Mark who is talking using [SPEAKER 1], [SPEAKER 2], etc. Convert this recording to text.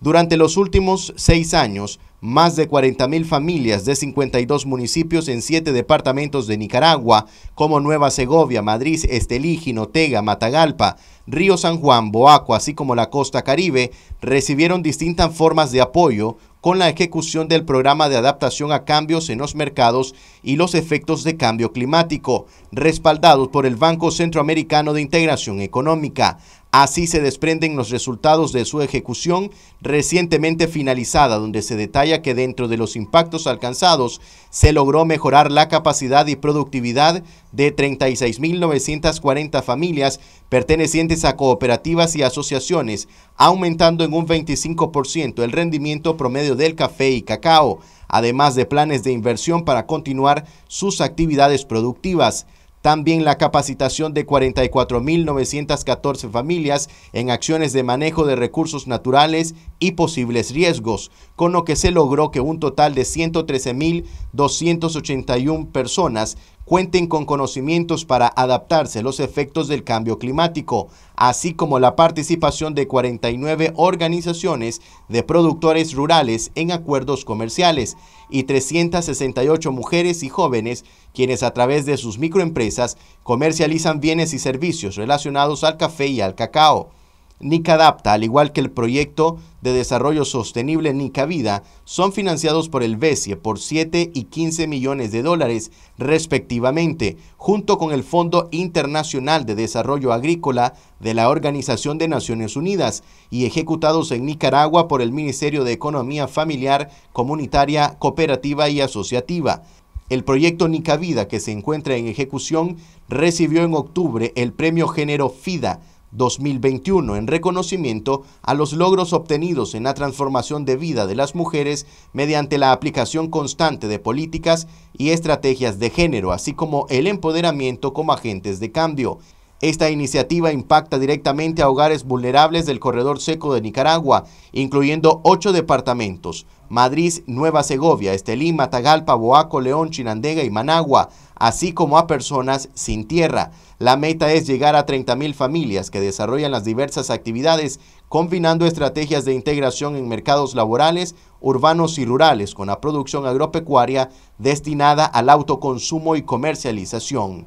[SPEAKER 1] Durante los últimos seis años, más de 40.000 familias de 52 municipios en siete departamentos de Nicaragua, como Nueva Segovia, Madrid, Estelí, Jinotega, Matagalpa, Río San Juan, Boaco, así como la costa caribe, recibieron distintas formas de apoyo con la ejecución del programa de adaptación a cambios en los mercados y los efectos de cambio climático, respaldados por el Banco Centroamericano de Integración Económica. Así se desprenden los resultados de su ejecución recientemente finalizada, donde se detalla que dentro de los impactos alcanzados se logró mejorar la capacidad y productividad de 36.940 familias pertenecientes a cooperativas y asociaciones, aumentando en un 25% el rendimiento promedio del café y cacao, además de planes de inversión para continuar sus actividades productivas. También la capacitación de 44.914 familias en acciones de manejo de recursos naturales y posibles riesgos, con lo que se logró que un total de 113.281 personas cuenten con conocimientos para adaptarse a los efectos del cambio climático, así como la participación de 49 organizaciones de productores rurales en acuerdos comerciales y 368 mujeres y jóvenes quienes a través de sus microempresas comercializan bienes y servicios relacionados al café y al cacao. NICADAPTA, al igual que el proyecto de desarrollo sostenible NICAVIDA, son financiados por el BESIE por 7 y 15 millones de dólares respectivamente, junto con el Fondo Internacional de Desarrollo Agrícola de la Organización de Naciones Unidas y ejecutados en Nicaragua por el Ministerio de Economía Familiar, Comunitaria, Cooperativa y Asociativa. El proyecto Vida que se encuentra en ejecución, recibió en octubre el premio Género FIDA 2021 en reconocimiento a los logros obtenidos en la transformación de vida de las mujeres mediante la aplicación constante de políticas y estrategias de género, así como el empoderamiento como agentes de cambio. Esta iniciativa impacta directamente a hogares vulnerables del corredor seco de Nicaragua, incluyendo ocho departamentos, Madrid, Nueva Segovia, Estelí, Matagalpa, Boaco, León, Chinandega y Managua, así como a personas sin tierra. La meta es llegar a 30.000 familias que desarrollan las diversas actividades, combinando estrategias de integración en mercados laborales, urbanos y rurales con la producción agropecuaria destinada al autoconsumo y comercialización.